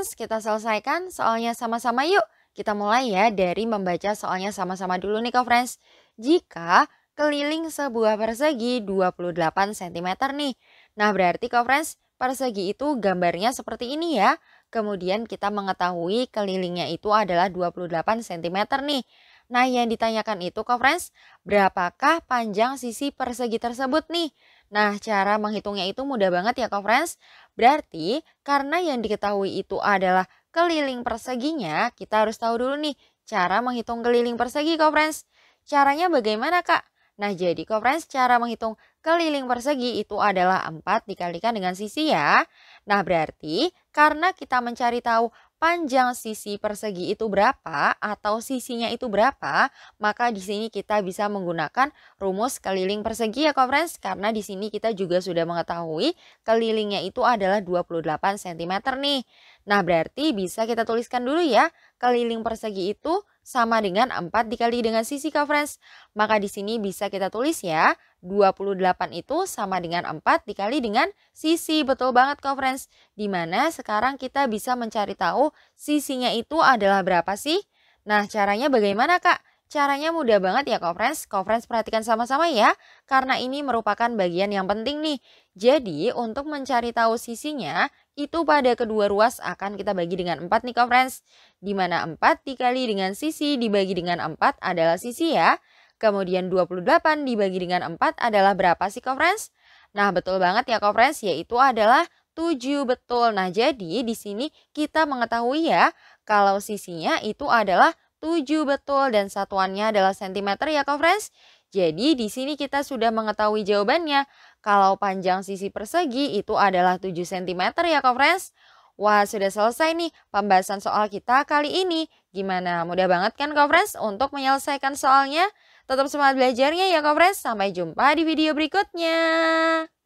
Friends, kita selesaikan soalnya sama-sama yuk. Kita mulai ya dari membaca soalnya sama-sama dulu nih kau Friends. Jika keliling sebuah persegi 28 cm nih. Nah berarti kau Friends, persegi itu gambarnya seperti ini ya. Kemudian kita mengetahui kelilingnya itu adalah 28 cm nih. Nah, yang ditanyakan itu kok friends, berapakah panjang sisi persegi tersebut nih? Nah, cara menghitungnya itu mudah banget ya kok friends. Berarti karena yang diketahui itu adalah keliling perseginya, kita harus tahu dulu nih cara menghitung keliling persegi kok friends. Caranya bagaimana kak? Nah, jadi kok friends, cara menghitung keliling persegi itu adalah 4 dikalikan dengan sisi ya. Nah, berarti karena kita mencari tahu panjang sisi persegi itu berapa atau sisinya itu berapa, maka di sini kita bisa menggunakan rumus keliling persegi ya friends karena di sini kita juga sudah mengetahui kelilingnya itu adalah 28 cm nih. Nah, berarti bisa kita tuliskan dulu ya, keliling persegi itu sama dengan 4 dikali dengan sisi coverage. Maka di sini bisa kita tulis ya, 28 itu sama dengan 4 dikali dengan sisi. Betul banget coverage. Dimana sekarang kita bisa mencari tahu sisinya itu adalah berapa sih? Nah caranya bagaimana kak? Caranya mudah banget ya Kofrens. Kofrens perhatikan sama-sama ya, karena ini merupakan bagian yang penting nih. Jadi untuk mencari tahu sisinya, itu pada kedua ruas akan kita bagi dengan 4 nih Kofrens. Dimana 4 dikali dengan sisi dibagi dengan 4 adalah sisi ya. Kemudian 28 dibagi dengan 4 adalah berapa sih Kofrens? Nah betul banget ya Kofrens, yaitu adalah 7 betul. Nah, jadi di sini kita mengetahui ya kalau sisinya itu adalah 7 betul dan satuannya adalah sentimeter ya kak friends. Jadi di sini kita sudah mengetahui jawabannya. Kalau panjang sisi persegi itu adalah 7 cm ya kak friends. Wah sudah selesai nih pembahasan soal kita kali ini. Gimana mudah banget kan kak friends untuk menyelesaikan soalnya? Tetap semangat belajarnya ya kak friends. Sampai jumpa di video berikutnya.